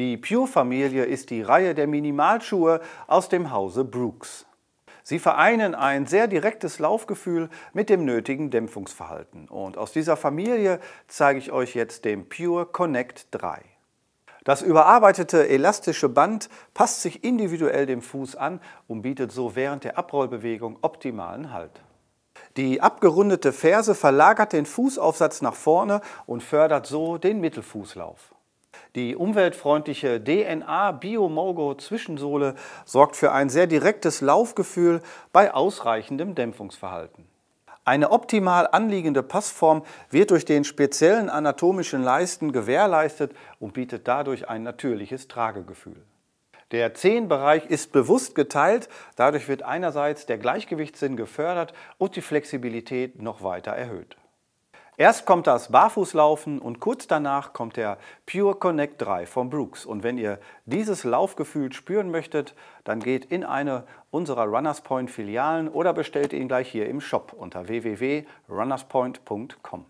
Die Pure-Familie ist die Reihe der Minimalschuhe aus dem Hause Brooks. Sie vereinen ein sehr direktes Laufgefühl mit dem nötigen Dämpfungsverhalten. Und aus dieser Familie zeige ich euch jetzt den Pure Connect 3. Das überarbeitete elastische Band passt sich individuell dem Fuß an und bietet so während der Abrollbewegung optimalen Halt. Die abgerundete Ferse verlagert den Fußaufsatz nach vorne und fördert so den Mittelfußlauf. Die umweltfreundliche DNA Biomogo Zwischensohle sorgt für ein sehr direktes Laufgefühl bei ausreichendem Dämpfungsverhalten. Eine optimal anliegende Passform wird durch den speziellen anatomischen Leisten gewährleistet und bietet dadurch ein natürliches Tragegefühl. Der Zehenbereich ist bewusst geteilt, dadurch wird einerseits der Gleichgewichtssinn gefördert und die Flexibilität noch weiter erhöht. Erst kommt das Barfußlaufen und kurz danach kommt der Pure Connect 3 von Brooks. Und wenn ihr dieses Laufgefühl spüren möchtet, dann geht in eine unserer Runners Point Filialen oder bestellt ihn gleich hier im Shop unter www.runnerspoint.com.